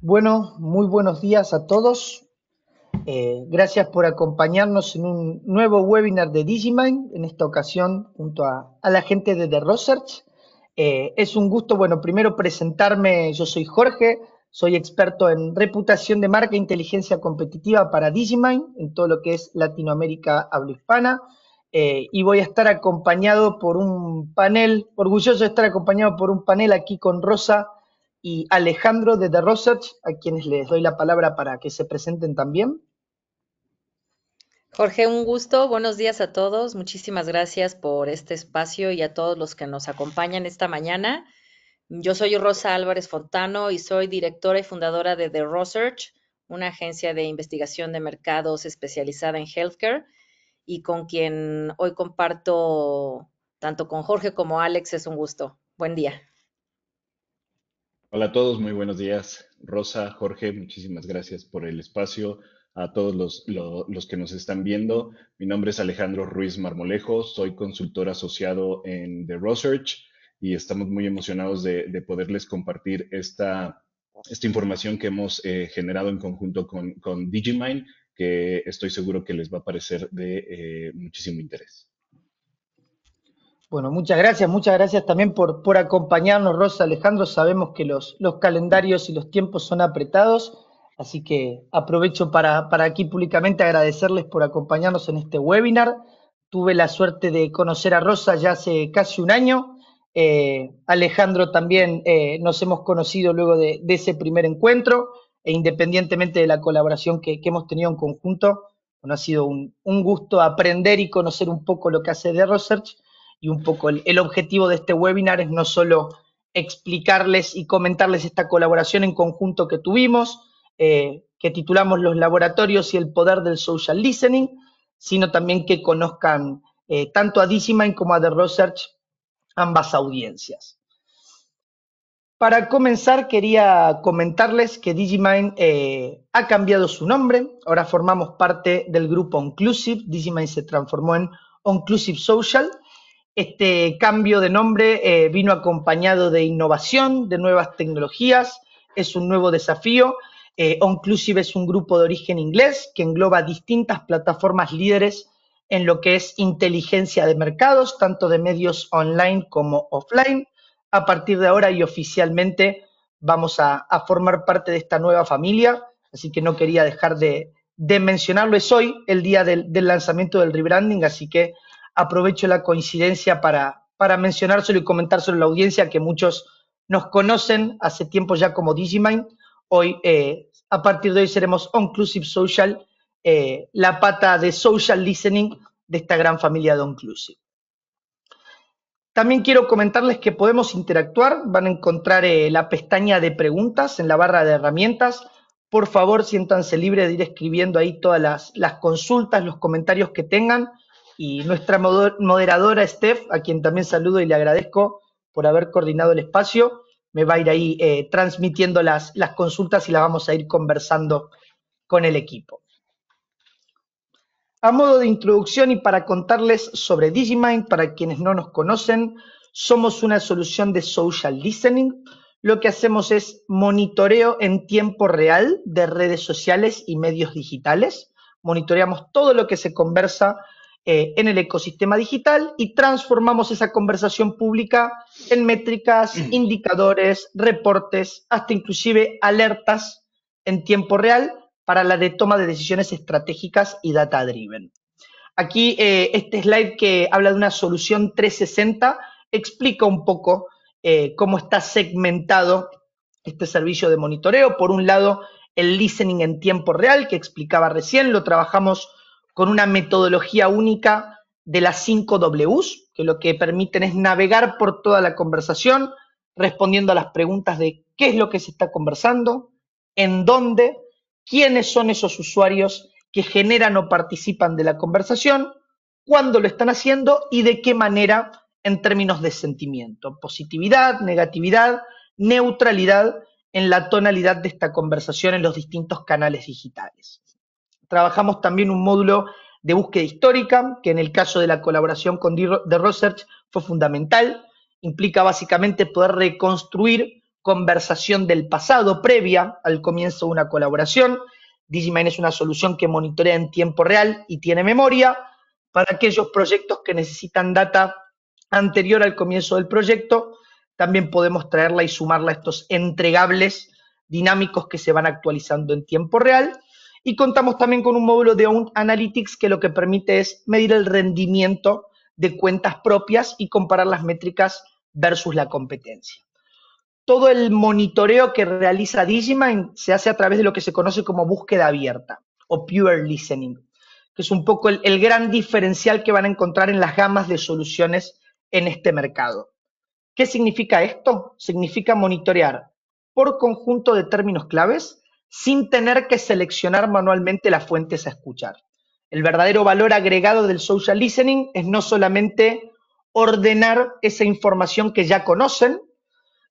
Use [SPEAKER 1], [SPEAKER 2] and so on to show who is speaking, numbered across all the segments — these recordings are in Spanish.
[SPEAKER 1] Bueno, muy buenos días a todos. Eh, gracias por acompañarnos en un nuevo webinar de Digimind, en esta ocasión junto a, la gente de The Research. Eh, es un gusto, bueno, primero presentarme, yo soy Jorge, soy experto en reputación de marca e inteligencia competitiva para Digimind, en todo lo que es Latinoamérica habla hispana, eh, y voy a estar acompañado por un panel, orgulloso de estar acompañado por un panel aquí con Rosa, y Alejandro de The Research, a quienes les doy la palabra para que se presenten también.
[SPEAKER 2] Jorge, un gusto. Buenos días a todos. Muchísimas gracias por este espacio y a todos los que nos acompañan esta mañana. Yo soy Rosa Álvarez Fontano y soy directora y fundadora de The Research, una agencia de investigación de mercados especializada en healthcare y con quien hoy comparto tanto con Jorge como Alex. Es un gusto. Buen día.
[SPEAKER 3] Hola a todos, muy buenos días. Rosa, Jorge, muchísimas gracias por el espacio. A todos los, que nos están viendo, mi nombre es Alejandro Ruiz Marmolejo, soy consultor asociado en The Research y estamos muy emocionados de, poderles compartir esta, esta información que hemos eh, generado en conjunto con, con Digimind, que estoy seguro que les va a parecer de eh, muchísimo interés.
[SPEAKER 1] Bueno, muchas gracias, muchas gracias también por, por acompañarnos, Rosa Alejandro. Sabemos que los, los calendarios y los tiempos son apretados, así que aprovecho para, aquí públicamente agradecerles por acompañarnos en este webinar. Tuve la suerte de conocer a Rosa ya hace casi un año. Eh, Alejandro también eh, nos hemos conocido luego de, ese primer encuentro e independientemente de la colaboración que, hemos tenido en conjunto, ha sido un, un, gusto aprender y conocer un poco lo que hace de Research y un poco el, objetivo de este webinar es no solo explicarles y comentarles esta colaboración en conjunto que tuvimos, eh, que titulamos Los laboratorios y el poder del social listening, sino también que conozcan eh, tanto a Digimind como a The Research ambas audiencias. Para comenzar, quería comentarles que Digimind eh, ha cambiado su nombre. Ahora formamos parte del grupo Onclusive. Digimind se transformó en Onclusive Social este cambio de nombre eh, vino acompañado de innovación, de nuevas tecnologías, es un nuevo desafío. Eh, Onclusive es un grupo de origen inglés que engloba distintas plataformas líderes en lo que es inteligencia de mercados, tanto de medios online como offline. A partir de ahora y oficialmente vamos a, formar parte de esta nueva familia, así que no quería dejar de, mencionarlo. Es hoy el día del lanzamiento del rebranding, así que aprovecho la coincidencia para, mencionárselo y comentárselo a la audiencia, que muchos nos conocen hace tiempo ya como Digimind. Hoy, eh, a partir de hoy, seremos Onclusive Social, eh, la pata de social listening de esta gran familia de Onclusive. También quiero comentarles que podemos interactuar. Van a encontrar eh, la pestaña de preguntas en la barra de herramientas. Por favor, siéntanse libres de ir escribiendo ahí todas las consultas, los comentarios que tengan y nuestra moderadora Steph, a quien también saludo y le agradezco por haber coordinado el espacio, me va a ir ahí eh, transmitiendo las, las consultas y las vamos a ir conversando con el equipo. A modo de introducción y para contarles sobre Digimind, para quienes no nos conocen, somos una solución de social listening. Lo que hacemos es monitoreo en tiempo real de redes sociales y medios digitales. Monitoreamos todo lo que se conversa eh, en el ecosistema digital y transformamos esa conversación pública en métricas, indicadores, reportes, hasta inclusive alertas en tiempo real para la toma de decisiones estratégicas y data driven. Aquí eh, este slide que habla de una solución 360 explica un poco eh, cómo está segmentado este servicio de monitoreo. Por un lado, el listening en tiempo real que explicaba recién, lo trabajamos con una metodología única de las 5 Ws, que lo que permiten es navegar por toda la conversación, respondiendo a las preguntas de qué es lo que se está conversando, en dónde, quiénes son esos usuarios que generan o participan de la conversación, cuándo lo están haciendo y de qué manera en términos de sentimiento, positividad, negatividad, neutralidad en la tonalidad de esta conversación en los distintos canales digitales trabajamos también un módulo de búsqueda histórica, que en el caso de la colaboración con The Research fue fundamental. Implica básicamente poder reconstruir conversación del pasado previa al comienzo de una colaboración. Digimine es una solución que monitorea en tiempo real y tiene memoria para aquellos proyectos que necesitan data anterior al comienzo del proyecto. También podemos traerla y sumarla a estos entregables dinámicos que se van actualizando en tiempo real. Y contamos también con un módulo de Own Analytics que lo que permite es medir el rendimiento de cuentas propias y comparar las métricas versus la competencia. Todo el monitoreo que realiza Digimind se hace a través de lo que se conoce como búsqueda abierta o pure listening, que es un poco el gran diferencial que van a encontrar en las gamas de soluciones en este mercado. ¿Qué significa esto? Significa monitorear por conjunto de términos claves sin tener que seleccionar manualmente las fuentes a escuchar. El verdadero valor agregado del social listening es no solamente ordenar esa información que ya conocen,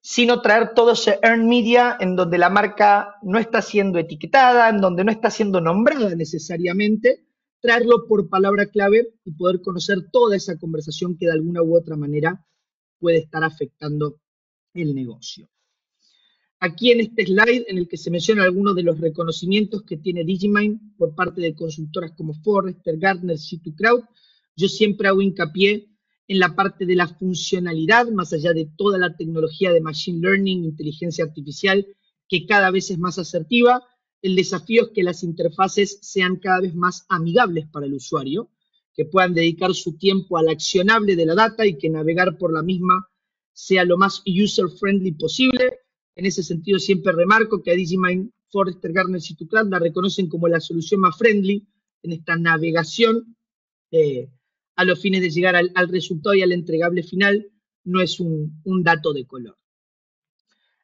[SPEAKER 1] sino traer todo ese earned media en donde la marca no está siendo etiquetada, en donde no está siendo nombrada necesariamente, traerlo por palabra clave y poder conocer toda esa conversación que de alguna u otra manera puede estar afectando el negocio. Aquí en este slide en el que se menciona algunos de los reconocimientos que tiene Digimind por parte de consultoras como Forrester, Gartner, C2Crowd, yo siempre hago hincapié en la parte de la funcionalidad, más allá de toda la tecnología de Machine Learning, inteligencia artificial, que cada vez es más asertiva, el desafío es que las interfaces sean cada vez más amigables para el usuario, que puedan dedicar su tiempo al accionable de la data y que navegar por la misma sea lo más user-friendly posible. En ese sentido, siempre remarco que a Digimind, Forrester, Garner y Tuclan la reconocen como la solución más friendly en esta navegación eh, a los fines de llegar al, resultado y al entregable final. No es un dato de color.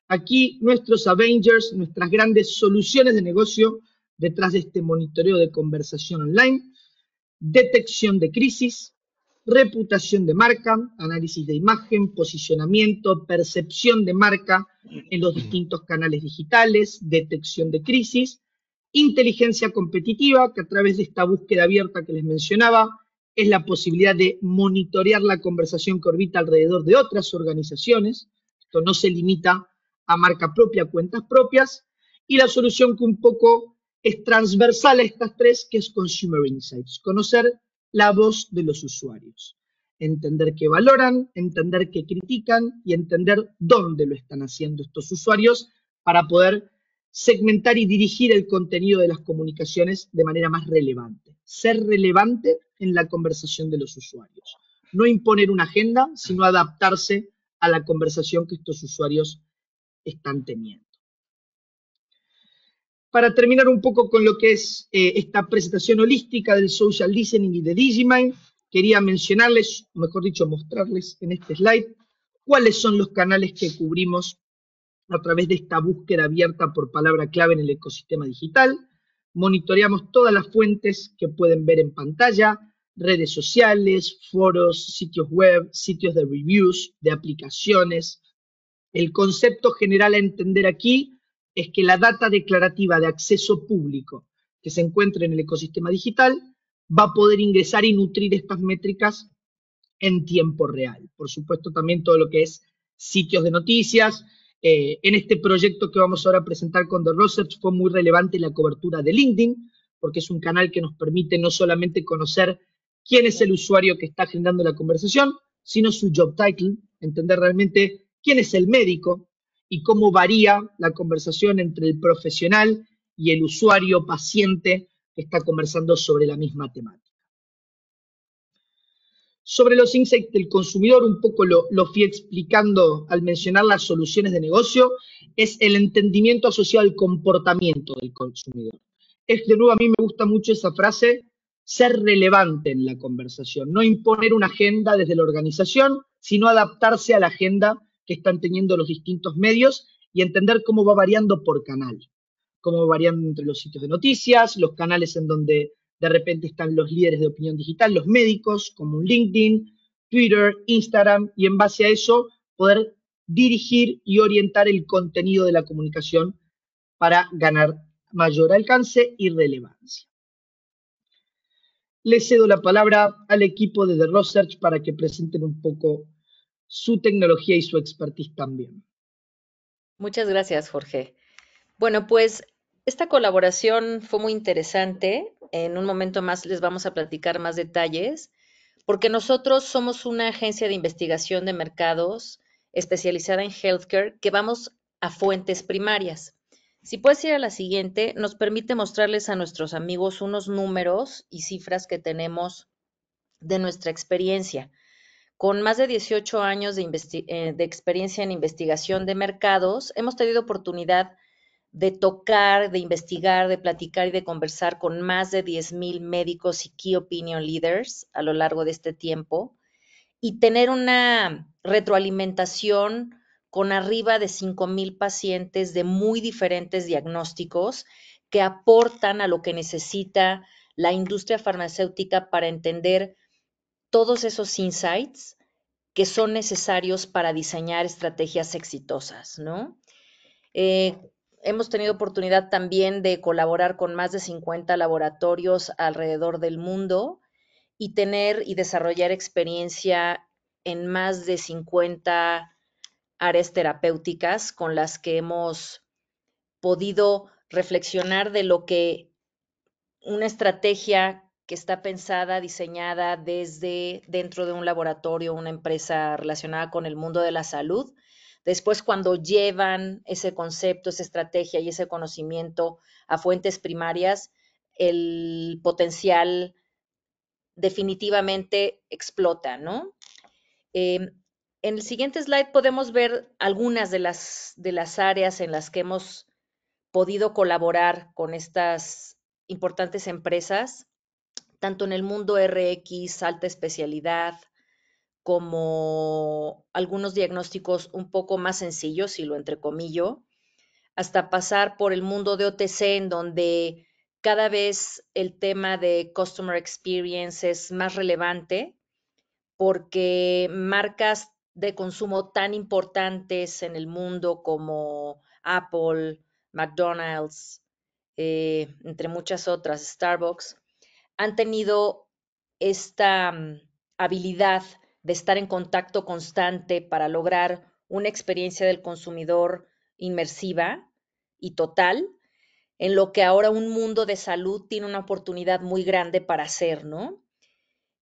[SPEAKER 1] Aquí nuestros Avengers, nuestras grandes soluciones de negocio detrás de este monitoreo de conversación online, detección de crisis, reputación de marca, análisis de imagen, posicionamiento, percepción de marca en los distintos canales digitales, detección de crisis, inteligencia competitiva, que a través de esta búsqueda abierta que les mencionaba, es la posibilidad de monitorear la conversación que orbita alrededor de otras organizaciones. Esto no se limita a marca propia, cuentas propias. Y la solución que un poco es transversal a estas tres, que es Consumer Insights, conocer la voz de los usuarios. Entender que valoran, entender que critican y entender dónde lo están haciendo estos usuarios para poder segmentar y dirigir el contenido de las comunicaciones de manera más relevante. Ser relevante en la conversación de los usuarios. No imponer una agenda, sino adaptarse a la conversación que estos usuarios están teniendo para terminar un poco con lo que es eh, esta presentación holística del social listening y de Digimind, quería mencionarles, o mejor dicho, mostrarles en este slide, cuáles son los canales que cubrimos a través de esta búsqueda abierta por palabra clave en el ecosistema digital. Monitoreamos todas las fuentes que pueden ver en pantalla, redes sociales, foros, sitios web, sitios de reviews, de aplicaciones. El concepto general a entender aquí es que la data declarativa de acceso público que se encuentra en el ecosistema digital va a poder ingresar y nutrir estas métricas en tiempo real. Por supuesto, también todo lo que es sitios de noticias. Eh, en este proyecto que vamos ahora a presentar con The Research fue muy relevante la cobertura de LinkedIn, porque es un canal que nos permite no solamente conocer quién es el usuario que está generando la conversación, sino su job title, entender realmente quién es el médico y cómo varía la conversación entre el profesional y el usuario paciente que está conversando sobre la misma temática. Sobre los insights del consumidor, un poco lo, fui explicando al mencionar las soluciones de negocio, es el entendimiento asociado al comportamiento del consumidor. Es de nuevo, a mí me gusta mucho esa frase, ser relevante en la conversación, no imponer una agenda desde la organización, sino adaptarse a la agenda que están teniendo los distintos medios y entender cómo va variando por canal, cómo va variando entre los sitios de noticias, los canales en donde de repente están los líderes de opinión digital, los médicos, como LinkedIn, Twitter, Instagram, y en base a eso poder dirigir y orientar el contenido de la comunicación para ganar mayor alcance y relevancia. Le cedo la palabra al equipo de The Research para que presenten un poco su tecnología y su expertise también.
[SPEAKER 2] Muchas gracias, Jorge. Bueno, pues esta colaboración fue muy interesante. En un momento más les vamos a platicar más detalles, porque nosotros somos una agencia de investigación de mercados especializada en healthcare que vamos a fuentes primarias. Si puedes ir a la siguiente, nos permite mostrarles a nuestros amigos unos números y cifras que tenemos de nuestra experiencia. Con más de 18 años eh, de, experiencia en investigación de mercados, hemos tenido oportunidad de tocar, de investigar, de platicar y de conversar con más de 10.000 médicos y key opinion leaders a lo largo de este tiempo y tener una retroalimentación con arriba de 5.000 pacientes de muy diferentes diagnósticos que aportan a lo que necesita la industria farmacéutica para entender todos esos insights que son necesarios para diseñar estrategias exitosas, ¿no? Eh, hemos tenido oportunidad también de colaborar con más de 50 laboratorios alrededor del mundo y tener y desarrollar experiencia en más de 50 áreas terapéuticas con las que hemos podido reflexionar de lo que una estrategia está pensada, diseñada desde dentro de un laboratorio, una empresa relacionada con el mundo de la salud. Después, cuando llevan ese concepto, esa estrategia y ese conocimiento a fuentes primarias, el potencial definitivamente explota, ¿no? Eh, en el siguiente slide podemos ver algunas de las, de las áreas en las que hemos podido colaborar con estas importantes empresas tanto en el mundo RX, alta especialidad, como algunos diagnósticos un poco más sencillos, si lo entrecomillo, hasta pasar por el mundo de OTC, en donde cada vez el tema de Customer Experience es más relevante, porque marcas de consumo tan importantes en el mundo como Apple, McDonald's, eh, entre muchas otras, Starbucks, han tenido esta mm, habilidad de estar en contacto constante para lograr una experiencia del consumidor inmersiva y total, en lo que ahora un mundo de salud tiene una oportunidad muy grande para hacer, ¿no?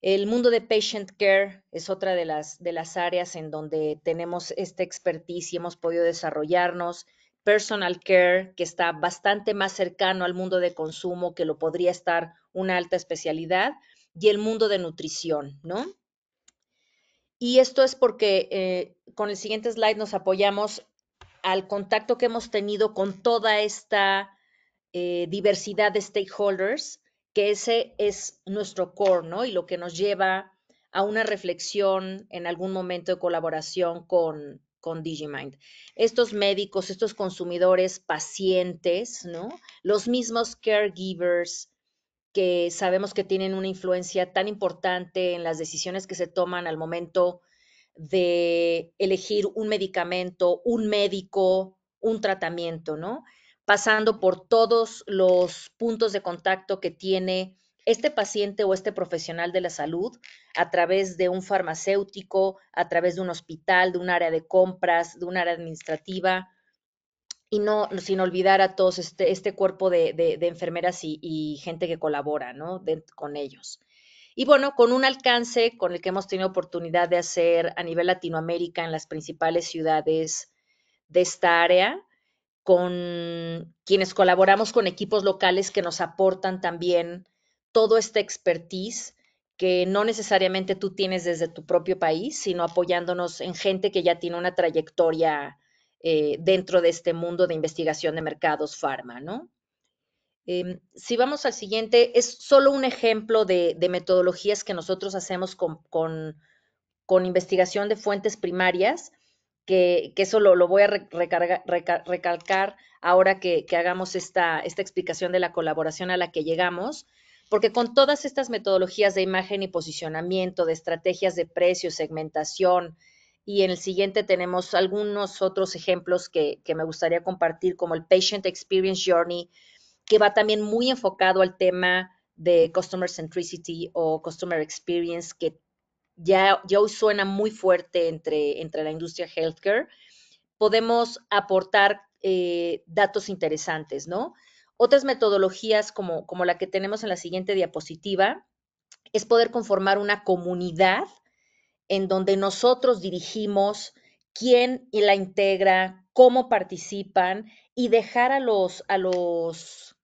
[SPEAKER 2] El mundo de patient care es otra de las, de las áreas en donde tenemos esta expertise y hemos podido desarrollarnos personal care, que está bastante más cercano al mundo de consumo, que lo podría estar una alta especialidad, y el mundo de nutrición, ¿no? Y esto es porque eh, con el siguiente slide nos apoyamos al contacto que hemos tenido con toda esta eh, diversidad de stakeholders, que ese es nuestro core, ¿no? Y lo que nos lleva a una reflexión en algún momento de colaboración con, con Digimind. Estos médicos, estos consumidores, pacientes, ¿no? Los mismos caregivers que sabemos que tienen una influencia tan importante en las decisiones que se toman al momento de elegir un medicamento, un médico, un tratamiento, ¿no? Pasando por todos los puntos de contacto que tiene este paciente o este profesional de la salud a través de un farmacéutico, a través de un hospital, de un área de compras, de un área administrativa, y no sin olvidar a todos este, este cuerpo de, enfermeras y, gente que colabora con ellos. Y bueno, con un alcance con el que hemos tenido oportunidad de hacer a nivel Latinoamérica en las principales ciudades de esta área, con quienes colaboramos con equipos locales que nos aportan también todo esta expertise que no necesariamente tú tienes desde tu propio país, sino apoyándonos en gente que ya tiene una trayectoria eh, dentro de este mundo de investigación de mercados farma, ¿no? Em, si vamos al siguiente, es solo un ejemplo de, metodologías que nosotros hacemos con, investigación de fuentes primarias, que, eso lo, voy a recalcar ahora que, hagamos esta, esta explicación de la colaboración a la que llegamos porque con todas estas metodologías de imagen y posicionamiento, de estrategias de precio, segmentación, y en el siguiente tenemos algunos otros ejemplos que, me gustaría compartir, como el Patient Experience Journey, que va también muy enfocado al tema de Customer Centricity o Customer Experience, que ya, hoy suena muy fuerte entre, entre la industria healthcare, podemos aportar eh, datos interesantes, ¿no? Otras metodologías como, la que tenemos en la siguiente diapositiva es poder conformar una comunidad en donde nosotros dirigimos quién la integra, cómo participan y dejar a los, a los,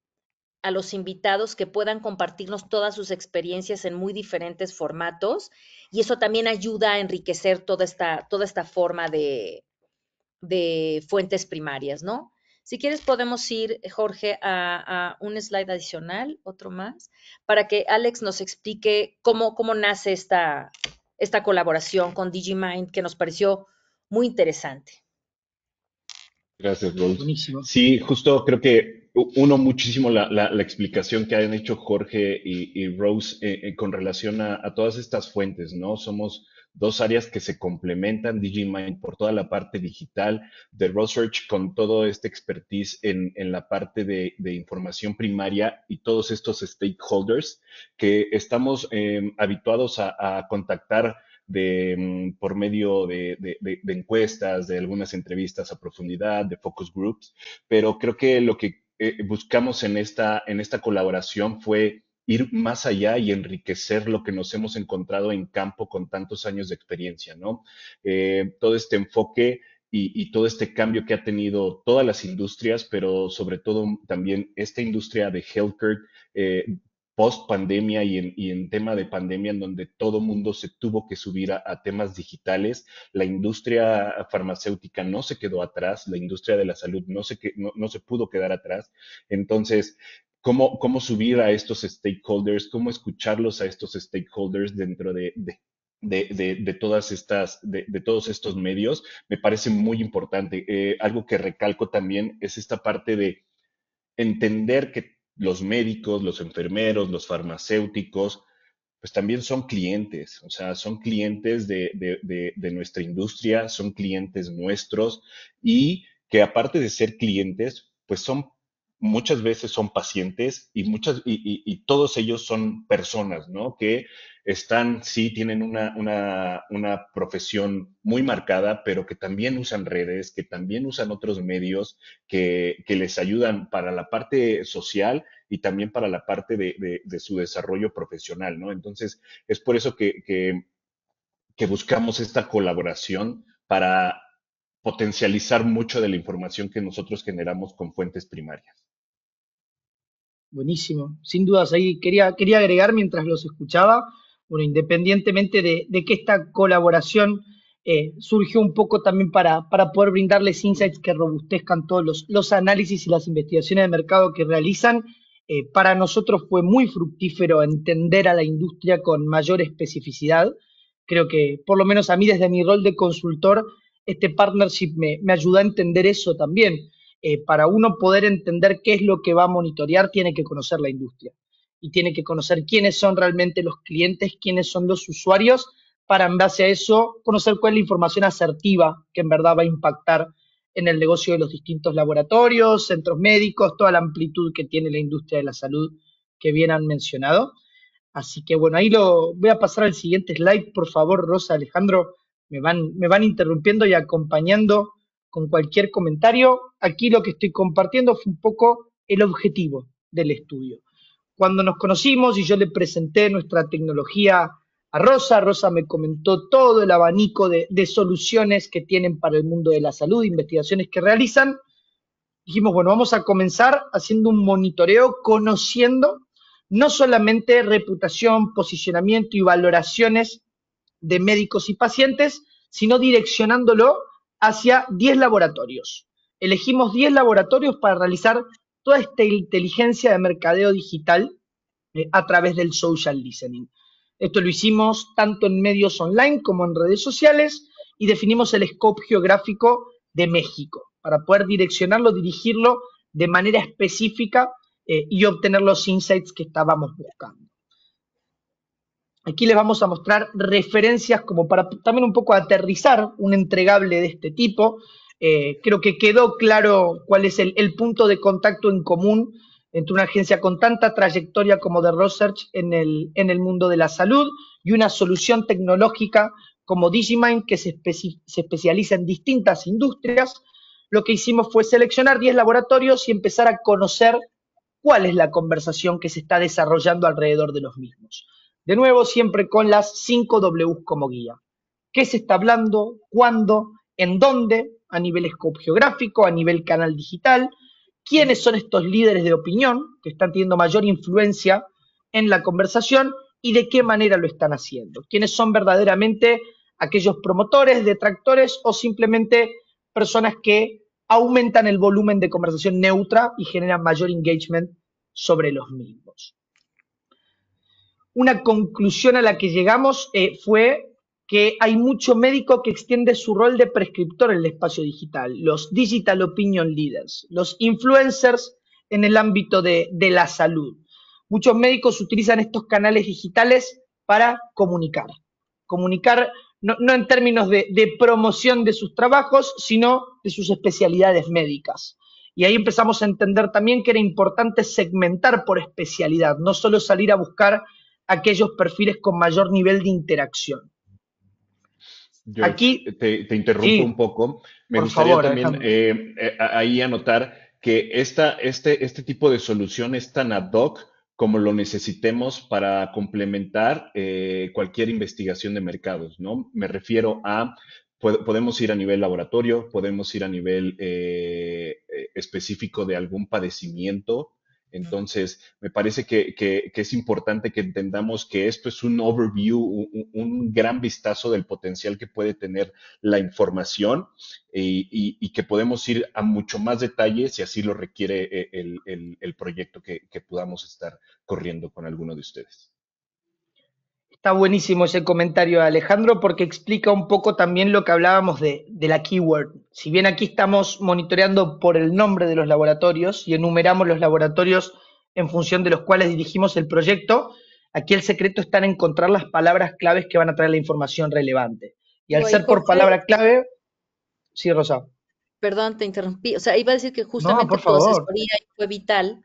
[SPEAKER 2] a los invitados que puedan compartirnos todas sus experiencias en muy diferentes formatos. Y eso también ayuda a enriquecer toda esta, toda esta forma de, de fuentes primarias, ¿no? Si quieres, podemos ir, eh, Jorge, a, un slide adicional, otro más, para que Alex nos explique cómo, cómo nace esta, esta colaboración con Digimind, que nos pareció muy interesante.
[SPEAKER 3] Gracias, Rose. Sí, justo creo que uno muchísimo la, la, explicación que han hecho Jorge y, Rose eh, eh, con relación a, todas estas fuentes, ¿no? Somos dos áreas que se complementan, DigiMind por toda la parte digital, de Research con todo este expertise en, en la parte de, de, información primaria y todos estos stakeholders que estamos em, habituados a, a contactar de, em, por medio de, de, encuestas, de algunas entrevistas a profundidad, de focus groups, pero creo que lo que eh, buscamos en esta, en esta colaboración fue ir más allá y enriquecer lo que nos hemos encontrado en campo con tantos años de experiencia, ¿no? Eh, todo este enfoque y, todo este cambio que ha tenido todas las industrias, pero sobre todo también esta industria de healthcare eh, post pandemia y en, tema de pandemia en donde todo mundo se tuvo que subir a, temas digitales, la industria farmacéutica no se quedó atrás, la industria de la salud no se, no se pudo quedar atrás. Entonces, cómo, subir a estos stakeholders, cómo escucharlos a estos stakeholders dentro de, todas estas, de, todos estos medios, me parece muy importante. Eh, algo que recalco también es esta parte de entender que los médicos, los enfermeros, los farmacéuticos, pues también son clientes, o sea, son clientes de, nuestra industria, son clientes nuestros y que aparte de ser clientes, pues son muchas veces son pacientes y, muchas, y, todos ellos son personas, ¿no? Que están, sí, tienen una, una, una, profesión muy marcada, pero que también usan redes, que también usan otros medios que, que les ayudan para la parte social y también para la parte de, de, su desarrollo profesional, ¿no? Entonces, es por eso que, que buscamos esta colaboración para potencializar mucho de la información que nosotros generamos con fuentes primarias.
[SPEAKER 1] Buenísimo, sin dudas ahí quería, quería agregar mientras los escuchaba, bueno, independientemente de, que esta colaboración eh, surgió un poco también para, para, poder brindarles insights que robustezcan todos los, análisis y las investigaciones de mercado que realizan. Eh, para nosotros fue muy fructífero entender a la industria con mayor especificidad. Creo que, por lo menos a mí desde mi rol de consultor, este partnership me, ayuda a entender eso también. Eh, para uno poder entender qué es lo que va a monitorear, tiene que conocer la industria y tiene que conocer quiénes son realmente los clientes, quiénes son los usuarios, para en base a eso conocer cuál es la información asertiva que en verdad va a impactar en el negocio de los distintos laboratorios, centros médicos, toda la amplitud que tiene la industria de la salud que bien han mencionado. Así que bueno, ahí lo voy a pasar al siguiente slide, por favor, Rosa Alejandro, me van, me van interrumpiendo y acompañando con cualquier comentario. Aquí lo que estoy compartiendo fue un poco el objetivo del estudio. Cuando nos conocimos y yo le presenté nuestra tecnología a Rosa, Rosa me comentó todo el abanico de, de soluciones que tienen para el mundo de la salud, investigaciones que realizan. Dijimos, bueno, vamos a comenzar haciendo un monitoreo, conociendo no solamente reputación, posicionamiento y valoraciones de médicos y pacientes, sino direccionándolo hacia 10 laboratorios. Elegimos 10 laboratorios para realizar toda esta inteligencia de mercadeo digital eh, a través del social listening. Esto lo hicimos tanto en medios online como en redes sociales y definimos el scope geográfico de México para poder direccionarlo, dirigirlo de manera específica eh, y obtener los insights que estábamos buscando. Aquí les vamos a mostrar referencias como para también un poco aterrizar un entregable de este tipo. Eh, creo que quedó claro cuál es el, punto de contacto en común entre una agencia con tanta trayectoria como de Research en el, mundo de la salud y una solución tecnológica como Digimind que se, se especializa en distintas industrias. Lo que hicimos fue seleccionar 10 laboratorios y empezar a conocer cuál es la conversación que se está desarrollando alrededor de los mismos. De nuevo, siempre con las 5 W como guía. ¿Qué se está hablando? ¿Cuándo? ¿En dónde? A nivel scope geográfico, a nivel canal digital. ¿Quiénes son estos líderes de opinión que están teniendo mayor influencia en la conversación y de qué manera lo están haciendo? ¿Quiénes son verdaderamente aquellos promotores, detractores o simplemente personas que aumentan el volumen de conversación neutra y generan mayor engagement sobre los mismos una conclusión a la que llegamos eh, fue que hay mucho médico que extiende su rol de prescriptor en el espacio digital, los digital opinion leaders, los influencers en el ámbito de, la salud. Muchos médicos utilizan estos canales digitales para comunicar, comunicar no, en términos de, de promoción de sus trabajos, sino de sus especialidades médicas. Y ahí empezamos a entender también que era importante segmentar por especialidad, no solo salir a buscar aquellos perfiles con mayor nivel de interacción.
[SPEAKER 3] Yo Aquí, te, interrumpo un poco. Me gustaría también eh, eh, ahí anotar que este, este tipo de solución es tan ad hoc como lo necesitemos para complementar eh, cualquier investigación de mercados, ¿no? Me refiero a, podemos ir a nivel laboratorio, podemos ir a nivel específico de algún padecimiento, entonces, me parece que, que, es importante que entendamos que esto es un overview, un, gran vistazo del potencial que puede tener la información eh, y, que podemos ir a mucho más detalle si así lo requiere eh, el, proyecto que podamos estar corriendo con alguno de ustedes.
[SPEAKER 1] Está buenísimo ese comentario, de Alejandro, porque explica un poco también lo que hablábamos de, la keyword. Si bien aquí estamos monitoreando por el nombre de los laboratorios y enumeramos los laboratorios en función de los cuales dirigimos el proyecto, aquí el secreto está en encontrar las palabras claves que van a traer la información relevante. Y al ser por palabra clave, sí, Rosa.
[SPEAKER 2] Perdón, te interrumpí. O sea, iba a decir que justamente por fue vital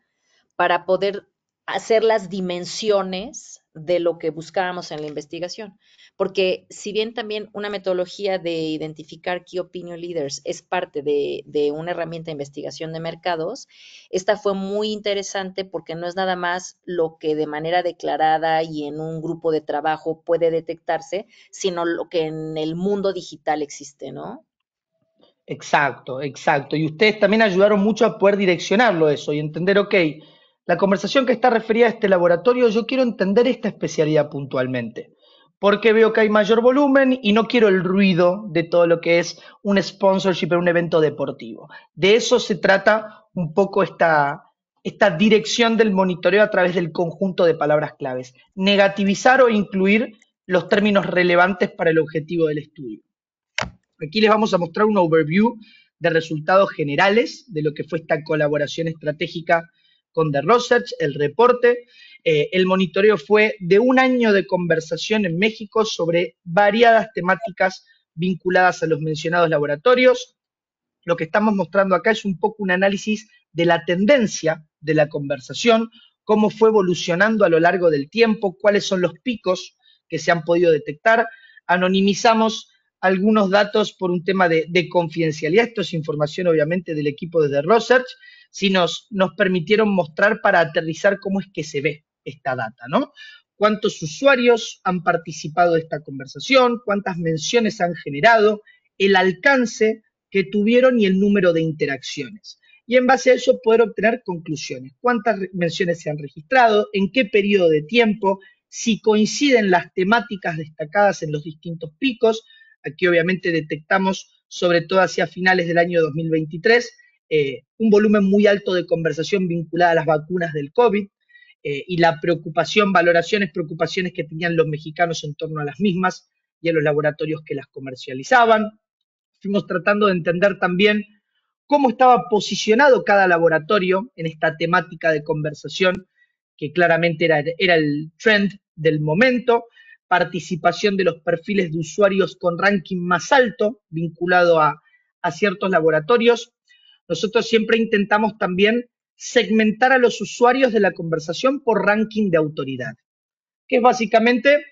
[SPEAKER 2] para poder hacer las dimensiones de lo que buscábamos en la investigación. Porque si bien también una metodología de identificar key opinion leaders es parte de, de, una herramienta de investigación de mercados, esta fue muy interesante porque no es nada más lo que de manera declarada y en un grupo de trabajo puede detectarse, sino lo que en el mundo digital existe, ¿no?
[SPEAKER 1] Exacto, exacto. Y ustedes también ayudaron mucho a poder direccionarlo eso y entender, ok, la conversación que está referida a este laboratorio, yo quiero entender esta especialidad puntualmente, porque veo que hay mayor volumen y no quiero el ruido de todo lo que es un sponsorship en un evento deportivo. De eso se trata un poco esta, esta dirección del monitoreo a través del conjunto de palabras claves, negativizar o incluir los términos relevantes para el objetivo del estudio. Aquí les vamos a mostrar un overview de resultados generales de lo que fue esta colaboración estratégica con The Research, el reporte. Eh, el monitoreo fue de un año de conversación en México sobre variadas temáticas vinculadas a los mencionados laboratorios. Lo que estamos mostrando acá es un poco un análisis de la tendencia de la conversación, cómo fue evolucionando a lo largo del tiempo, cuáles son los picos que se han podido detectar. Anonimizamos algunos datos por un tema de, de confidencialidad. Esto es información, obviamente, del equipo de The Research si nos, nos permitieron mostrar para aterrizar cómo es que se ve esta data, ¿no? cuántos usuarios han participado de esta conversación, cuántas menciones han generado, el alcance que tuvieron y el número de interacciones. Y en base a eso poder obtener conclusiones, cuántas menciones se han registrado, en qué periodo de tiempo, si coinciden las temáticas destacadas en los distintos picos. Aquí obviamente detectamos, sobre todo hacia finales del año 2023, eh, un volumen muy alto de conversación vinculada a las vacunas del COVID eh, y la preocupación, valoraciones, preocupaciones que tenían los mexicanos en torno a las mismas y a los laboratorios que las comercializaban. Fuimos tratando de entender también cómo estaba posicionado cada laboratorio en esta temática de conversación, que claramente era, el trend del momento, participación de los perfiles de usuarios con ranking más alto vinculado a ciertos laboratorios, nosotros siempre intentamos también segmentar a los usuarios de la conversación por ranking de autoridad, que es básicamente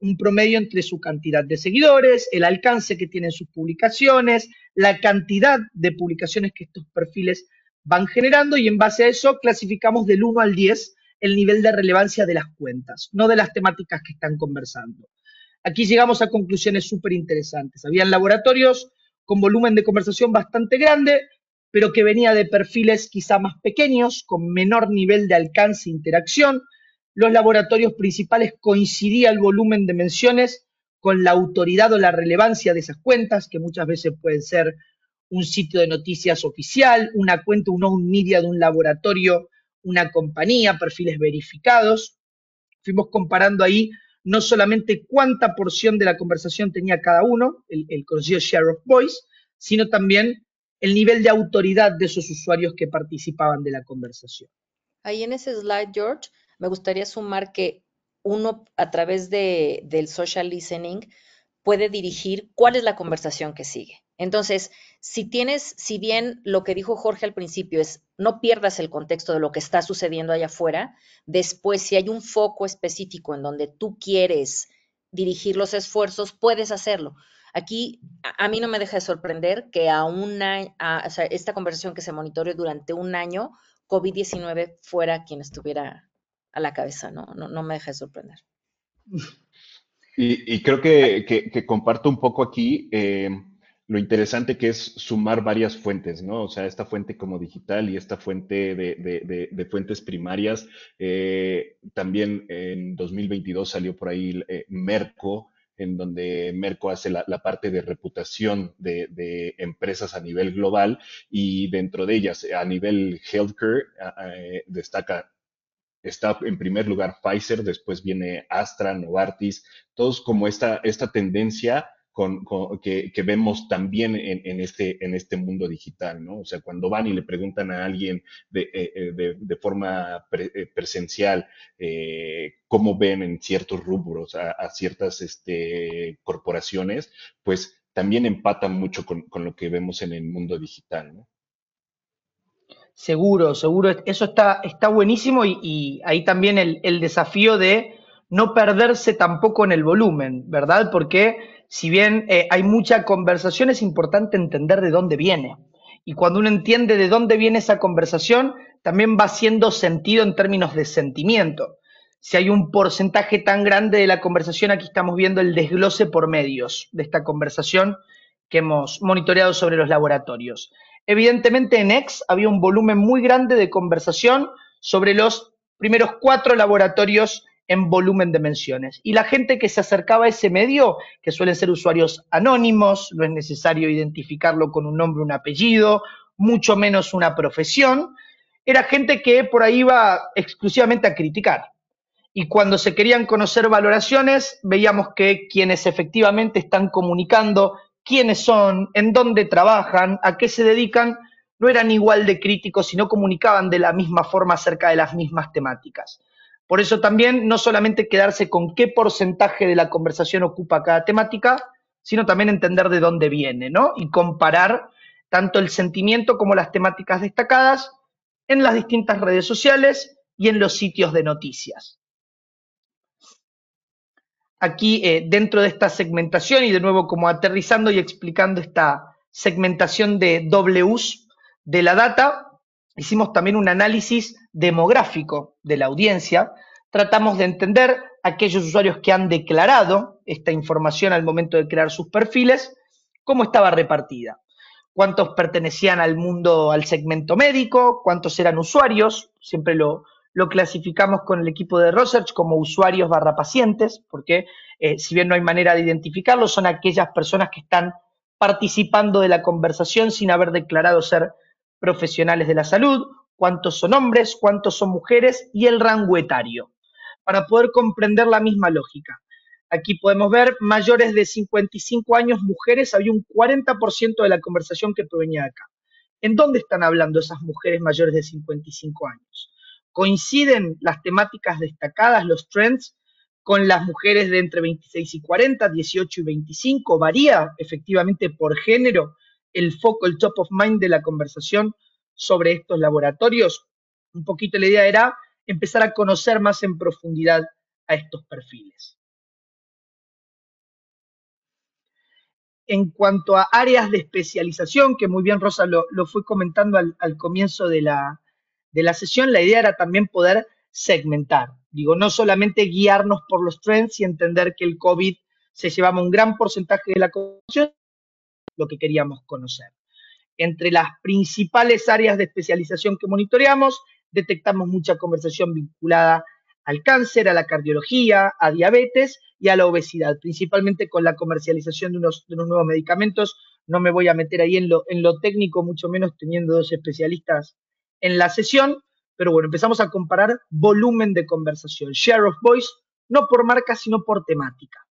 [SPEAKER 1] un promedio entre su cantidad de seguidores, el alcance que tienen sus publicaciones, la cantidad de publicaciones que estos perfiles van generando y en base a eso clasificamos del 1 al 10 el nivel de relevancia de las cuentas, no de las temáticas que están conversando. Aquí llegamos a conclusiones súper interesantes. Habían laboratorios con volumen de conversación bastante grande, pero que venía de perfiles quizá más pequeños, con menor nivel de alcance e interacción. Los laboratorios principales coincidía el volumen de menciones con la autoridad o la relevancia de esas cuentas, que muchas veces pueden ser un sitio de noticias oficial, una cuenta, un own media de un laboratorio, una compañía, perfiles verificados. Fuimos comparando ahí no solamente cuánta porción de la conversación tenía cada uno, el, el conocido share of voice, sino también el nivel de autoridad de esos usuarios que participaban de la conversación.
[SPEAKER 2] Ahí en ese slide, George, me gustaría sumar que uno a través de, del social listening puede dirigir cuál es la conversación que sigue. Entonces, si tienes, si bien lo que dijo Jorge al principio es no pierdas el contexto de lo que está sucediendo allá afuera, después si hay un foco específico en donde tú quieres dirigir los esfuerzos, puedes hacerlo. Aquí a, mí no me deja de sorprender que a una, o sea, esta conversación que se monitoreó durante un año, COVID-19 fuera quien estuviera a la cabeza, ¿no? No, me deja de sorprender.
[SPEAKER 3] Y, creo que, comparto un poco aquí eh, lo interesante que es sumar varias fuentes, ¿no? O sea, esta fuente como digital y esta fuente de, fuentes primarias. Eh, también en 2022 salió por ahí el eh, Merco, en donde Merco hace la, parte de reputación de, de, empresas a nivel global y dentro de ellas, a nivel healthcare, eh, destaca está en primer lugar Pfizer, después viene Astra, Novartis, todos como esta, esta tendencia que, vemos también este, en, este, mundo digital, ¿no? O sea, cuando van y le preguntan a alguien de, eh, eh, forma eh, presencial cómo ven en ciertos rubros a, ciertas este, corporaciones, pues también empatan mucho con, lo que vemos en el mundo digital, ¿no?
[SPEAKER 1] Seguro, seguro. Eso está, buenísimo y, ahí también el, desafío de no perderse tampoco en el volumen, ¿verdad? Porque si bien eh, hay mucha conversación, es importante entender de dónde viene. Y cuando uno entiende de dónde viene esa conversación, también va haciendo sentido en términos de sentimiento. Si hay un porcentaje tan grande de la conversación, aquí estamos viendo el desglose por medios de esta conversación que hemos monitoreado sobre los laboratorios. Evidentemente en X había un volumen muy grande de conversación sobre los primeros cuatro laboratorios en volumen de menciones. Y la gente que se acercaba a ese medio, que suelen ser usuarios anónimos, no es necesario identificarlo con un nombre, un apellido, mucho menos una profesión, era gente que por ahí iba exclusivamente a criticar. Y cuando se querían conocer valoraciones, veíamos que quienes efectivamente están comunicando quiénes son, en dónde trabajan, a qué se dedican, no eran igual de críticos, no comunicaban de la misma forma acerca de las mismas temáticas. Por eso también no solamente quedarse con qué porcentaje de la conversación ocupa cada temática, sino también entender de dónde viene, ¿no? Y comparar tanto el sentimiento como las temáticas destacadas en las distintas redes sociales y en los sitios de noticias. Aquí, eh, dentro de esta segmentación, y de nuevo como aterrizando y explicando esta segmentación de Ws de la data, hicimos también un análisis demográfico de la audiencia, tratamos de entender aquellos usuarios que han declarado esta información al momento de crear sus perfiles, cómo estaba repartida, cuántos pertenecían al mundo, al segmento médico, cuántos eran usuarios, siempre lo, clasificamos con el equipo de research como usuarios barra pacientes, porque eh, si bien no hay manera de identificarlos, son aquellas personas que están participando de la conversación sin haber declarado ser profesionales de la salud, cuántos son hombres, cuántos son mujeres y el rango etario, para poder comprender la misma lógica. Aquí podemos ver mayores de 55 años, mujeres, había un 40% de la conversación que provenía de acá. ¿En dónde están hablando esas mujeres mayores de 55 años? ¿Coinciden las temáticas destacadas, los trends, con las mujeres de entre 26 y 40, 18 y 25? ¿Varía efectivamente por género? el foco, el top of mind de la conversación sobre estos laboratorios. Un poquito la idea era empezar a conocer más en profundidad a estos perfiles. En cuanto a áreas de especialización, que muy bien Rosa lo, fue comentando al, comienzo de la, de la sesión, la idea era también poder segmentar. Digo, no solamente guiarnos por los trends y entender que el COVID se llevaba un gran porcentaje de la conversación, lo que queríamos conocer. Entre las principales áreas de especialización que monitoreamos, detectamos mucha conversación vinculada al cáncer, a la cardiología, a diabetes y a la obesidad, principalmente con la comercialización de unos, nuevos medicamentos. No me voy a meter ahí en lo, en lo técnico, mucho menos teniendo dos especialistas en la sesión, pero bueno, empezamos a comparar volumen de conversación, share of voice, no por marca, sino por temática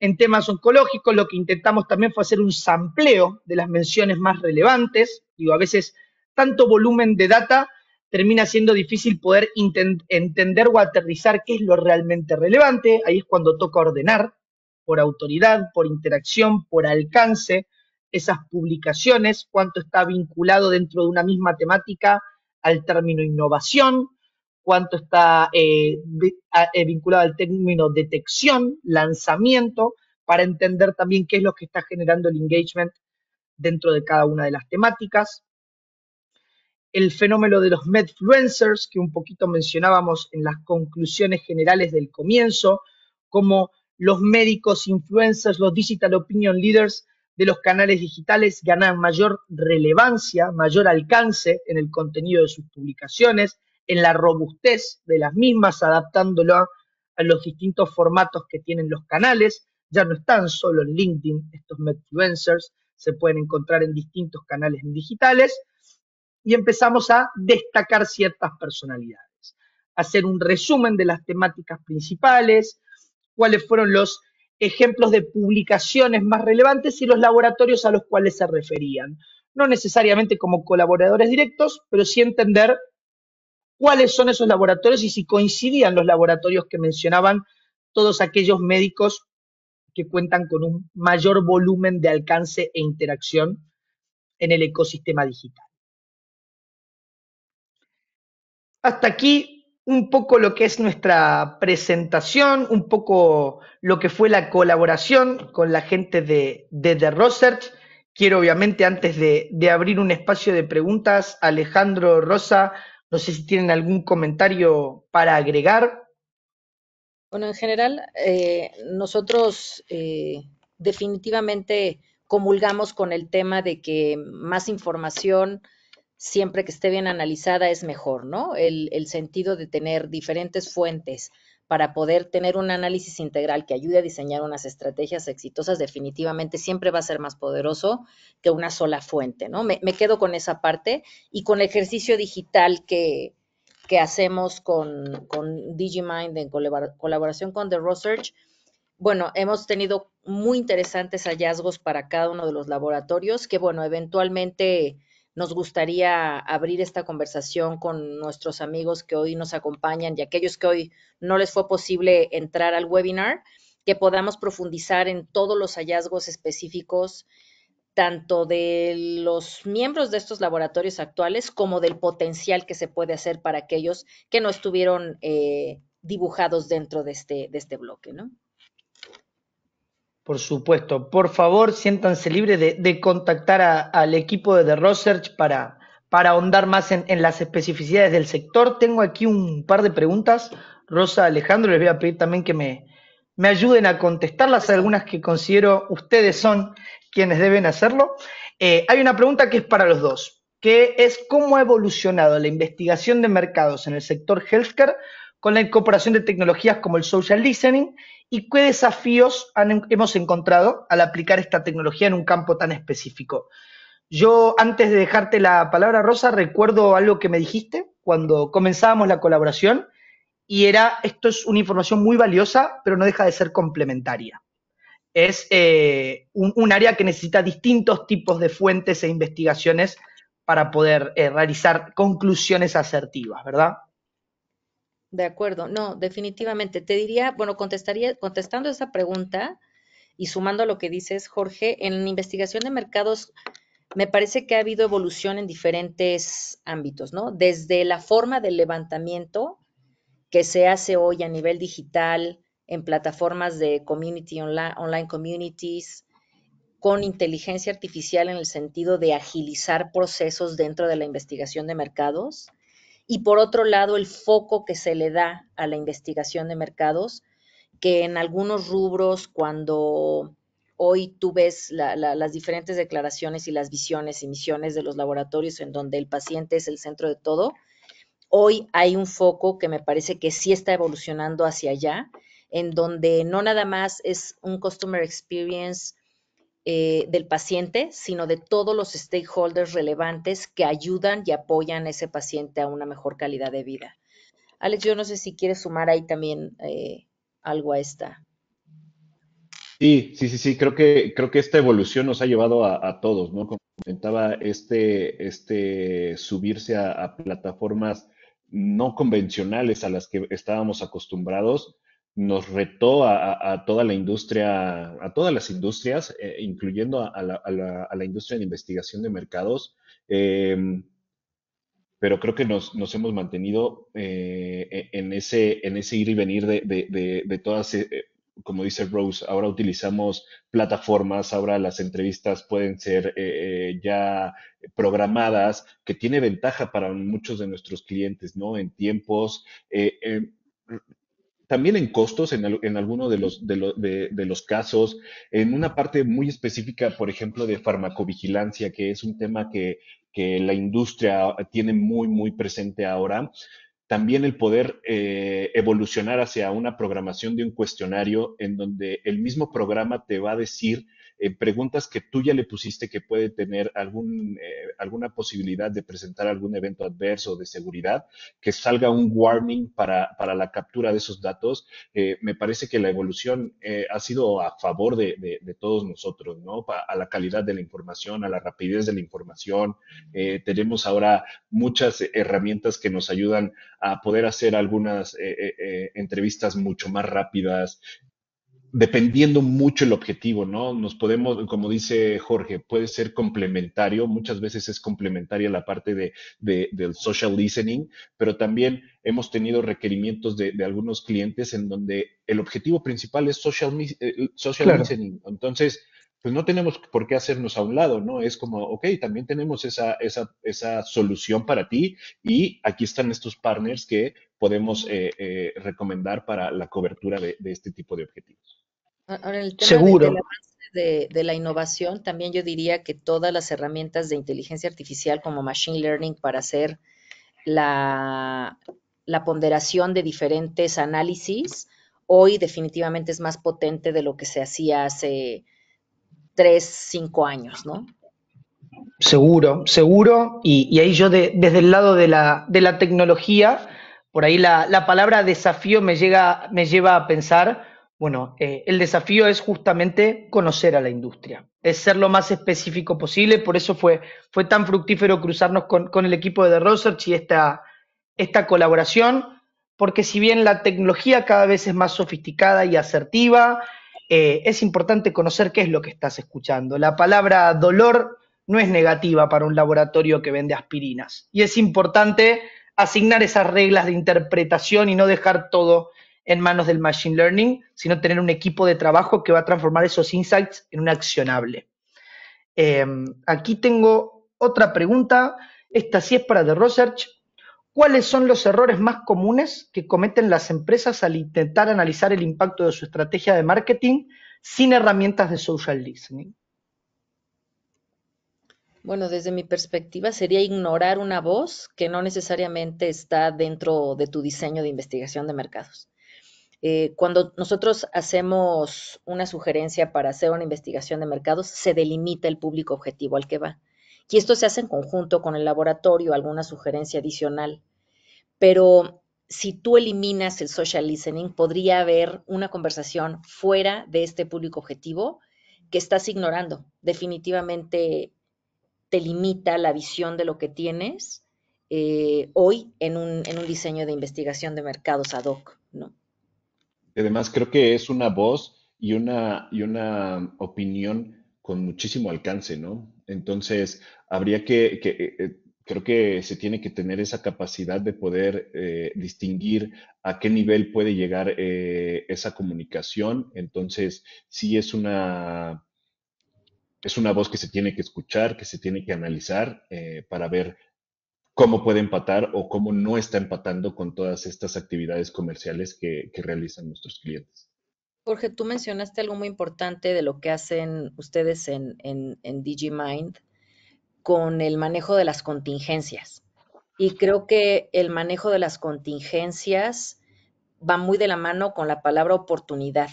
[SPEAKER 1] en temas oncológicos. Lo que intentamos también fue hacer un sampleo de las menciones más relevantes. Digo, a veces tanto volumen de data termina siendo difícil poder entender o aterrizar qué es lo realmente relevante. Ahí es cuando toca ordenar por autoridad, por interacción, por alcance, esas publicaciones, cuánto está vinculado dentro de una misma temática al término innovación, cuánto está eh, eh, vinculado al término detección, lanzamiento, para entender también qué es lo que está generando el engagement dentro de cada una de las temáticas. El fenómeno de los medfluencers, que un poquito mencionábamos en las conclusiones generales del comienzo, como los médicos influencers, los digital opinion leaders de los canales digitales ganan mayor relevancia, mayor alcance en el contenido de sus publicaciones, en la robustez de las mismas, adaptándolo a los distintos formatos que tienen los canales. Ya no están solo en LinkedIn estos influencers, se pueden encontrar en distintos canales digitales y empezamos a destacar ciertas personalidades, hacer un resumen de las temáticas principales, cuáles fueron los ejemplos de publicaciones más relevantes y los laboratorios a los cuales se referían. No necesariamente como colaboradores directos, pero sí entender cuáles son esos laboratorios y si coincidían los laboratorios que mencionaban todos aquellos médicos que cuentan con un mayor volumen de alcance e interacción en el ecosistema digital. Hasta aquí un poco lo que es nuestra presentación, un poco lo que fue la colaboración con la gente de, de The Research. Quiero obviamente antes de, de abrir un espacio de preguntas, Alejandro Rosa, no sé si tienen algún comentario para agregar.
[SPEAKER 2] Bueno, en general, eh, nosotros eh, definitivamente comulgamos con el tema de que más información, siempre que esté bien analizada, es mejor, ¿no? El, el sentido de tener diferentes fuentes para poder tener un análisis integral que ayude a diseñar unas estrategias exitosas, definitivamente siempre va a ser más poderoso que una sola fuente, ¿no? Me, quedo con esa parte y con el ejercicio digital que, hacemos con, con Digimind en colaboración con The Research. Bueno, hemos tenido muy interesantes hallazgos para cada uno de los laboratorios que, bueno, eventualmente nos gustaría abrir esta conversación con nuestros amigos que hoy nos acompañan y aquellos que hoy no les fue posible entrar al webinar, que podamos profundizar en todos los hallazgos específicos tanto de los miembros de estos laboratorios actuales como del potencial que se puede hacer para aquellos que no estuvieron eh, dibujados dentro de este, de este bloque, ¿no?
[SPEAKER 1] Por supuesto, por favor, siéntanse libres de, contactar al equipo de The Research para, para ahondar más en, las especificidades del sector. Tengo aquí un par de preguntas. Rosa, Alejandro, les voy a pedir también que me, me ayuden a contestarlas, algunas que considero ustedes son quienes deben hacerlo. Eh, hay una pregunta que es para los dos, que es cómo ha evolucionado la investigación de mercados en el sector healthcare con la incorporación de tecnologías como el social listening y qué desafíos hemos encontrado al aplicar esta tecnología en un campo tan específico. Yo, antes de dejarte la palabra, Rosa, recuerdo algo que me dijiste cuando comenzábamos la colaboración y era, esto es una información muy valiosa, pero no deja de ser complementaria. Es eh, un, área que necesita distintos tipos de fuentes e investigaciones para poder eh, realizar conclusiones asertivas, ¿verdad?
[SPEAKER 2] De acuerdo, no, definitivamente. Te diría, bueno, contestaría, contestando esa pregunta y sumando a lo que dices, Jorge, en investigación de mercados me parece que ha habido evolución en diferentes ámbitos, ¿no? Desde la forma del levantamiento que se hace hoy a nivel digital, en plataformas de community, online, online communities, con inteligencia artificial en el sentido de agilizar procesos dentro de la investigación de mercados y por otro lado el foco que se le da a la investigación de mercados, que en algunos rubros cuando hoy tú ves las diferentes declaraciones y las visiones y misiones de los laboratorios en donde el paciente es el centro de todo, hoy hay un foco que me parece que sí está evolucionando hacia allá, en donde no nada más es un customer experience eh, del paciente, sino de todos los stakeholders relevantes que ayudan y apoyan a ese paciente a una mejor calidad de vida. Alex, yo no sé si quieres sumar ahí también eh, algo a esta.
[SPEAKER 3] Sí, sí, sí, sí, creo que, creo que esta evolución nos ha llevado a, todos, ¿no? Como comentaba, este, este subirse a plataformas no convencionales a las que estábamos acostumbrados, nos retó a, toda la industria, a todas las industrias, eh, incluyendo a la, industria de investigación de mercados. Eh, pero creo que nos, hemos mantenido eh, e, en, ese, en ese ir y venir de, de todas, como dice Rose, ahora utilizamos plataformas, ahora las entrevistas pueden ser ya programadas, que tiene ventaja para muchos de nuestros clientes, ¿no? En tiempos también en costos en, algunos alguno de los, de, los casos, en una parte muy específica, por ejemplo, de farmacovigilancia, que es un tema que, que la industria tiene muy, muy presente ahora. También el poder eh, evolucionar hacia una programación de un cuestionario en donde el mismo programa te va a decir eh, preguntas que tú ya le pusiste que puede tener algún, eh, alguna posibilidad de presentar algún evento adverso de seguridad, que salga un warning para, la captura de esos datos, eh, me parece que la evolución ha sido a favor de, todos nosotros, ¿no? a la calidad de la información, a la rapidez de la información. tenemos ahora muchas herramientas que nos ayudan a poder hacer algunas entrevistas mucho más rápidas, dependiendo mucho el objetivo, ¿no? Nos podemos, como dice Jorge, puede ser complementario, muchas veces es complementaria la parte de, del social listening, pero también hemos tenido requerimientos de, algunos clientes en donde el objetivo principal es social, eh, listening. Entonces, pues no tenemos por qué hacernos a un lado, ¿no? Es como, ok, también tenemos esa, esa solución para ti y aquí están estos partners que podemos eh, eh, recomendar para la cobertura de, este tipo de objetivos.
[SPEAKER 2] Ahora, el tema Seguro. De, la innovación, también yo diría que todas las herramientas de inteligencia artificial como Machine Learning para hacer la, ponderación de diferentes análisis, hoy definitivamente es más potente de lo que se hacía hace tres,
[SPEAKER 1] cinco años, ¿no? Seguro, seguro. Y, ahí yo desde el lado de la, de la tecnología por ahí la, palabra desafío me, lleva a pensar, bueno, eh, el desafío es justamente conocer a la industria, es ser lo más específico posible, por eso fue, tan fructífero cruzarnos con, el equipo de The Research y esta, colaboración, porque si bien la tecnología cada vez es más sofisticada y asertiva, eh, es importante conocer qué es lo que estás escuchando. La palabra dolor no es negativa para un laboratorio que vende aspirinas y es importante asignar esas reglas de interpretación y no dejar todo en manos del Machine Learning, sino tener un equipo de trabajo que va a transformar esos insights en un accionable. Em, aquí tengo otra pregunta, esta sí es para The Research. ¿Cuáles son los errores más comunes que cometen las empresas al intentar analizar el impacto de su estrategia de marketing sin herramientas de social listening?
[SPEAKER 2] Bueno, desde mi perspectiva sería ignorar una voz que no necesariamente está dentro de tu diseño de investigación de mercados. Eh, cuando nosotros hacemos una sugerencia para hacer una investigación de mercados, se delimita el público objetivo al que va. Y esto se hace en conjunto con el laboratorio, alguna sugerencia adicional. Pero si tú eliminas el social listening, podría haber una conversación fuera de este público objetivo que estás ignorando. Definitivamente te limita la visión de lo que tienes eh, hoy en un, diseño de investigación de mercados ad hoc,
[SPEAKER 3] ¿no? Además, creo que es una voz y una, y una opinión con muchísimo alcance, ¿no? Entonces, habría que, eh, eh, creo que se tiene que tener esa capacidad de poder distinguir a qué nivel puede llegar esa comunicación. Entonces, sí es una es una voz que se tiene que escuchar, que se tiene que analizar eh, para ver cómo puede empatar o cómo no está empatando con todas estas actividades comerciales que, realizan nuestros clientes.
[SPEAKER 2] Jorge, tú mencionaste algo muy importante de lo que hacen ustedes en, en DigiMind con el manejo de las contingencias. Y creo que el manejo de las contingencias va muy de la mano con la palabra oportunidad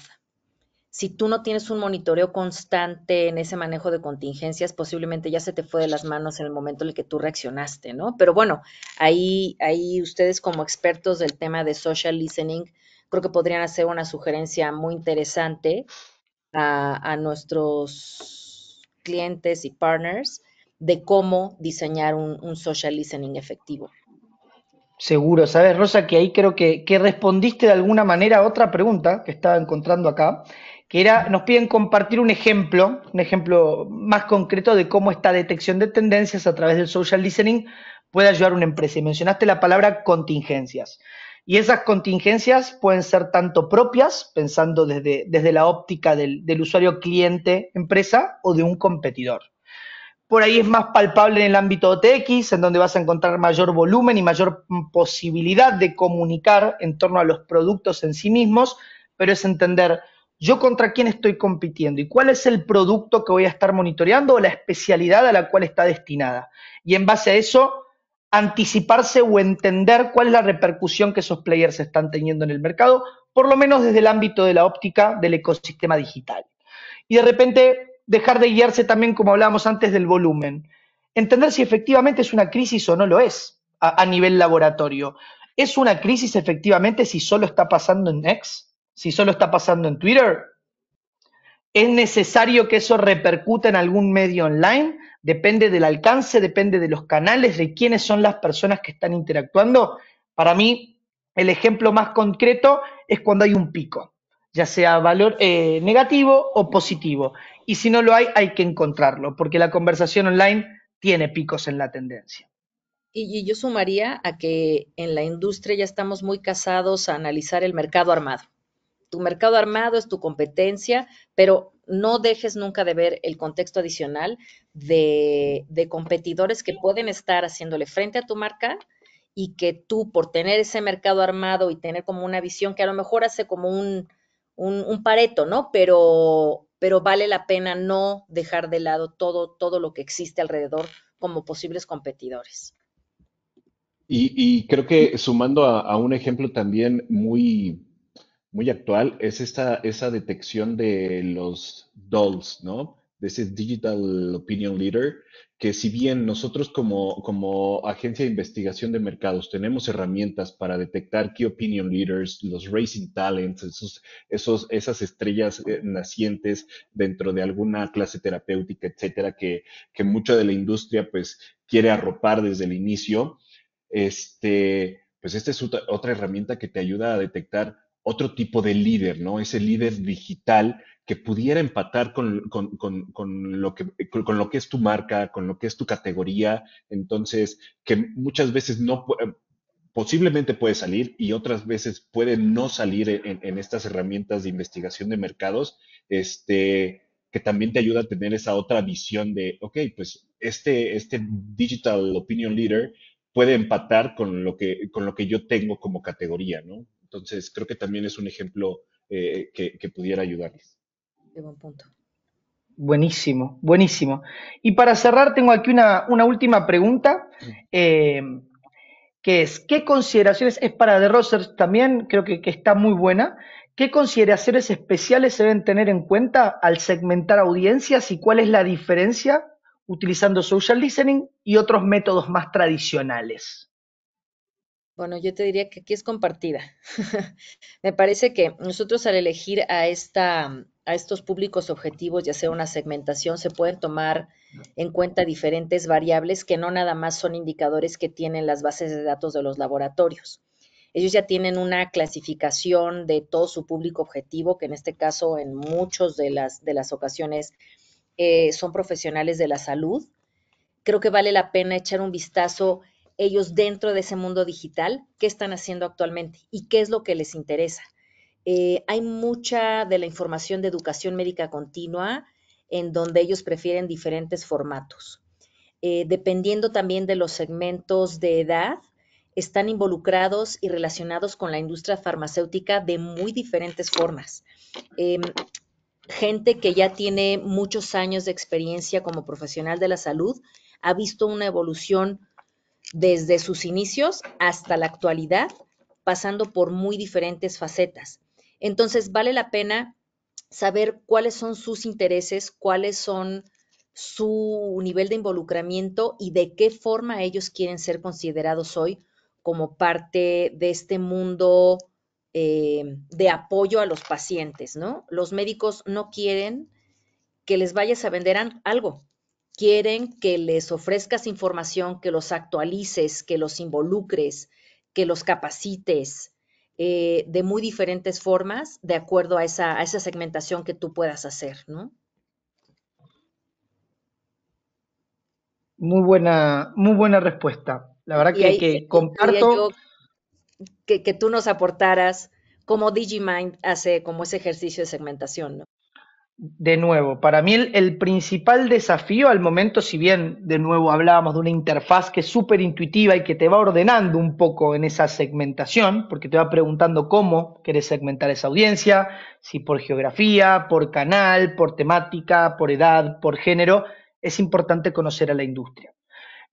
[SPEAKER 2] si tú no tienes un monitoreo constante en ese manejo de contingencias, posiblemente ya se te fue de las manos en el momento en el que tú reaccionaste, ¿no? Pero bueno, ahí, ahí ustedes como expertos del tema de social listening, creo que podrían hacer una sugerencia muy interesante a, nuestros clientes y partners de cómo diseñar un, social listening efectivo.
[SPEAKER 1] Seguro, sabes, Rosa, que ahí creo que, respondiste de alguna manera a otra pregunta que estaba encontrando acá, que era, nos piden compartir un ejemplo, un ejemplo más concreto de cómo esta detección de tendencias a través del social listening puede ayudar a una empresa. Y mencionaste la palabra contingencias. Y esas contingencias pueden ser tanto propias, pensando desde, la óptica del, del usuario cliente empresa o de un competidor. Por ahí es más palpable en el ámbito OTX, en donde vas a encontrar mayor volumen y mayor posibilidad de comunicar en torno a los productos en sí mismos, pero es entender yo contra quién estoy compitiendo y cuál es el producto que voy a estar monitoreando o la especialidad a la cual está destinada. Y en base a eso, anticiparse o entender cuál es la repercusión que esos players están teniendo en el mercado, por lo menos desde el ámbito de la óptica del ecosistema digital. Y de repente dejar de guiarse también, como hablábamos antes, del volumen. Entender si efectivamente es una crisis o no lo es a, nivel laboratorio. ¿Es una crisis efectivamente si solo está pasando en Next? si solo está pasando en Twitter? ¿Es necesario que eso repercuta en algún medio online? Depende del alcance, depende de los canales, de quiénes son las personas que están interactuando. Para mí, el ejemplo más concreto es cuando hay un pico, ya sea valor eh, negativo o positivo. Y si no lo hay, hay que encontrarlo, porque la conversación online tiene picos en la tendencia.
[SPEAKER 2] Y, yo sumaría a que en la industria ya estamos muy casados a analizar el mercado armado tu mercado armado es tu competencia, pero no dejes nunca de ver el contexto adicional de, competidores que pueden estar haciéndole frente a tu marca y que tú, por tener ese mercado armado y tener como una visión que a lo mejor hace como un, pareto, ¿no? Pero, pero vale la pena no dejar de lado todo, todo lo que existe alrededor como posibles competidores.
[SPEAKER 3] Y, creo que sumando a un ejemplo también muy, muy actual es esta, esa detección de los dolls, ¿no? De ese Digital Opinion Leader, que si bien nosotros como, como agencia de investigación de mercados tenemos herramientas para detectar qué opinion leaders, los racing talents, esos, esos, esas estrellas eh, nacientes dentro de alguna clase terapéutica, etcétera, que, que mucha de la industria pues quiere arropar desde el inicio, este, pues esta es otra herramienta que te ayuda a detectar otro tipo de líder, ¿no? Ese líder digital que pudiera empatar con, lo que, con lo que es tu marca, con lo que es tu categoría. Entonces, que muchas veces no posiblemente puede salir y otras veces puede no salir en, estas herramientas de investigación de mercados, este, que también te ayuda a tener esa otra visión de, ok, pues este, este digital opinion leader puede empatar con lo, que, con lo que yo tengo como categoría, ¿no? Entonces, creo que también es un ejemplo eh, que, pudiera ayudarles. De buen punto.
[SPEAKER 1] Buenísimo, buenísimo. Y para cerrar, tengo aquí una, última pregunta, eh, que es, ¿qué consideraciones, es para The Rosers también, creo que, que está muy buena, ¿qué consideraciones especiales se deben tener en cuenta al segmentar audiencias y cuál es la diferencia utilizando social listening y otros métodos más tradicionales?
[SPEAKER 2] Bueno, yo te diría que aquí es compartida. Me parece que nosotros al elegir a, esta, a estos públicos objetivos ya sea una segmentación, se pueden tomar en cuenta diferentes variables que no nada más son indicadores que tienen las bases de datos de los laboratorios. Ellos ya tienen una clasificación de todo su público objetivo, que en este caso en muchas de las, de las ocasiones eh, son profesionales de la salud. Creo que vale la pena echar un vistazo ellos dentro de ese mundo digital, qué están haciendo actualmente y qué es lo que les interesa. Eh, hay mucha de la información de educación médica continua en donde ellos prefieren diferentes formatos. Eh, dependiendo también de los segmentos de edad, están involucrados y relacionados con la industria farmacéutica de muy diferentes formas. Em, gente que ya tiene muchos años de experiencia como profesional de la salud ha visto una evolución desde sus inicios hasta la actualidad, pasando por muy diferentes facetas. Entonces, vale la pena saber cuáles son sus intereses, cuáles son su nivel de involucramiento y de qué forma ellos quieren ser considerados hoy como parte de este mundo eh, de apoyo a los pacientes, ¿no? Los médicos no quieren que les vayas a vender algo, quieren que les ofrezcas información, que los actualices, que los involucres, que los capacites eh, de muy diferentes formas de acuerdo a esa, segmentación que tú puedas hacer, ¿no?
[SPEAKER 1] Muy buena, muy buena respuesta. La verdad que, que comparto.
[SPEAKER 2] Que, tú nos aportaras cómo Digimind hace como ese ejercicio de segmentación, ¿no?
[SPEAKER 1] de nuevo, para mí el, principal desafío al momento, si bien de nuevo hablábamos de una interfaz que es súper intuitiva y que te va ordenando un poco en esa segmentación, porque te va preguntando cómo querés segmentar esa audiencia, si por geografía, por canal, por temática, por edad, por género, es importante conocer a la industria.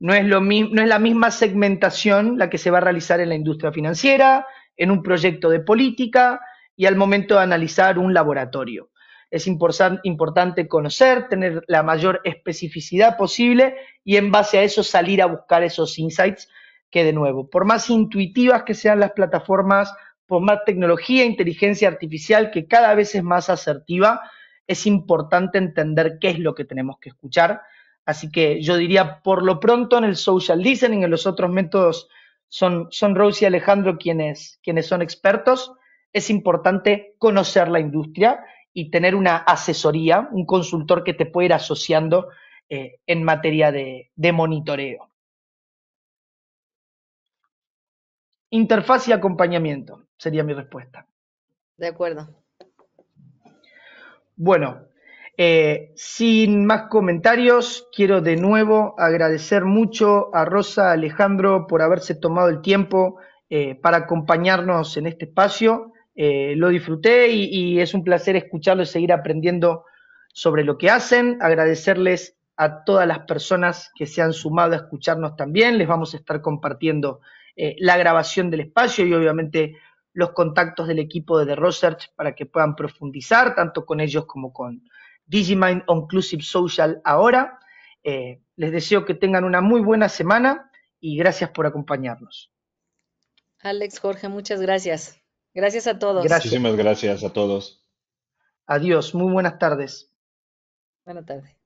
[SPEAKER 1] no es la misma segmentación la que se va a realizar en la industria financiera, en un proyecto de política y al momento de analizar un laboratorio es importante conocer, tener la mayor especificidad posible y en base a eso salir a buscar esos insights que de nuevo, por más intuitivas que sean las plataformas, por más tecnología, e inteligencia artificial que cada vez es más asertiva, es importante entender qué es lo que tenemos que escuchar. Así que yo diría, por lo pronto en el social listening, en los otros métodos, son, son Rose y Alejandro quienes, quienes son expertos, es importante conocer la industria y tener una asesoría, un consultor que te pueda ir asociando eh, en materia de, monitoreo. Interfaz y acompañamiento sería mi respuesta. De acuerdo. Bueno, eh, sin más comentarios, quiero de nuevo agradecer mucho a Rosa Alejandro por haberse tomado el tiempo eh, para acompañarnos en este espacio. Eh, lo disfruté y, es un placer escucharlo y seguir aprendiendo sobre lo que hacen. Agradecerles a todas las personas que se han sumado a escucharnos también. Les vamos a estar compartiendo eh, la grabación del espacio y obviamente los contactos del equipo de The Research para que puedan profundizar tanto con ellos como con Digimind Inclusive Social ahora. Eh, les deseo que tengan una muy buena semana y gracias por acompañarnos.
[SPEAKER 2] Alex, Jorge, muchas gracias. Gracias a todos. Gracias.
[SPEAKER 1] Muchísimas gracias a todos. Adiós, muy buenas tardes. Buenas tardes.